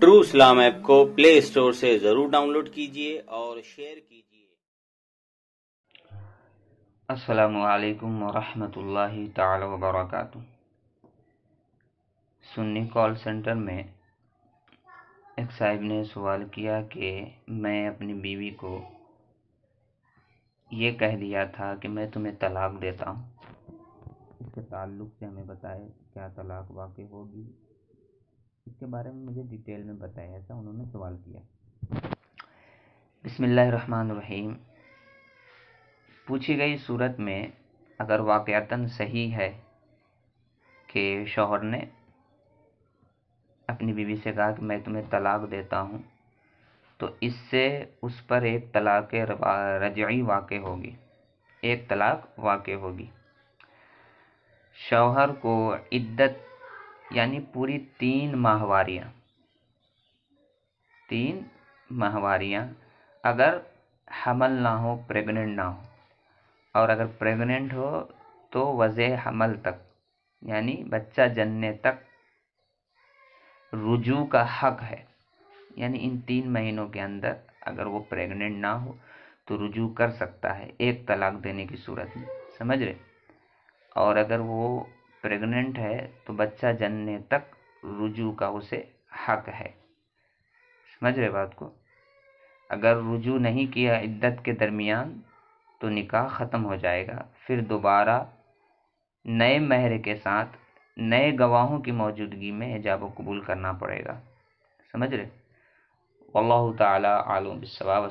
true Islam app को play store से जरूर डाउनलोड कीजिए और शेयर कीजिए अस्सलाम वरहमतुल्लाहि ताला बरकातहू सुन्नी कॉल सेंटर में एक साहिब ने सवाल किया कि मैं अपनी बीवी को ये कह दिया था कि मैं तुम्हें तलाक देता हूँ इसके ताल्लुक से हमें बताए क्या तलाक वाकई होगी इसके बारे में मुझे डिटेल में बताएं ऐसा उन्होंने सवाल किया बसमीम पूछी गई सूरत में अगर वाक़ता सही है कि शोहर ने अपनी बीवी से कहा कि मैं तुम्हें तलाक देता हूँ तो इससे उस पर एक तलाक रजई वाक़ होगी एक तलाक वाक़ होगी शौहर को इद्दत यानी पूरी तीन माहवारियाँ तीन माहवारियाँ अगर हमल ना हो प्रेग्नेंट ना हो और अगर प्रेग्नेंट हो तो वज़ हमल तक यानी बच्चा जनने तक रुजू का हक है यानी इन तीन महीनों के अंदर अगर वो प्रेग्नेंट ना हो तो रुजू कर सकता है एक तलाक देने की सूरत में समझ रहे और अगर वो प्रेग्नेंट है तो बच्चा जनने तक रुजू का उसे हक है समझ रहे बात को अगर रुजू नहीं किया इद्दत के दरमियान तो निकाह ख़त्म हो जाएगा फिर दोबारा नए महर के साथ नए गवाहों की मौजूदगी में हिजाब कबूल करना पड़ेगा समझ रहे अल्लाह ताली आलम